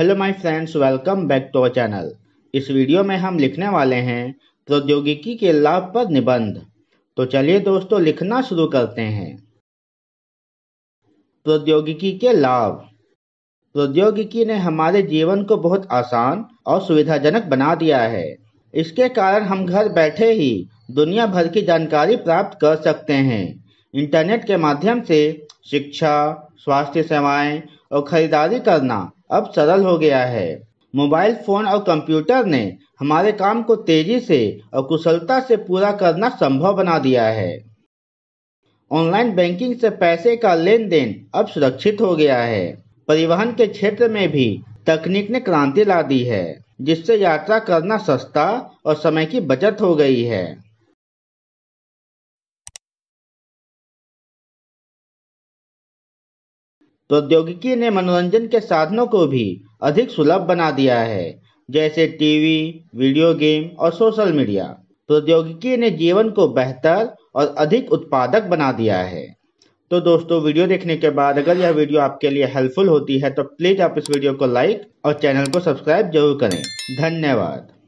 hello my friends welcome back to our channel इस video में हम लिखने वाले हैं प्रौद्योगिकी के लाभ पर निबंध तो चलिए दोस्तों लिखना शुरू करते हैं प्रौद्योगिकी के लाभ प्रौद्योगिकी ने हमारे जीवन को बहुत आसान और सुविधाजनक बना दिया है इसके कारण हम घर बैठे ही दुनिया भर की जानकारी प्राप्त कर सकते हैं इंटरनेट के माध्यम से शिक्षा स्वास्थ्य सेवाएं और खरीदारी करना अब सरल हो गया है मोबाइल फोन और कंप्यूटर ने हमारे काम को तेजी से और कुशलता से पूरा करना संभव बना दिया है ऑनलाइन बैंकिंग से पैसे का लेन देन अब सुरक्षित हो गया है परिवहन के क्षेत्र में भी तकनीक ने क्रांति ला दी है जिससे यात्रा करना सस्ता और समय की बचत हो गई है प्रौद्योगिकी तो ने मनोरंजन के साधनों को भी अधिक सुलभ बना दिया है जैसे टीवी वीडियो गेम और सोशल मीडिया प्रौद्योगिकी तो ने जीवन को बेहतर और अधिक उत्पादक बना दिया है तो दोस्तों वीडियो देखने के बाद अगर यह वीडियो आपके लिए हेल्पफुल होती है तो प्लीज़ आप इस वीडियो को लाइक और चैनल को सब्सक्राइब जरूर करें धन्यवाद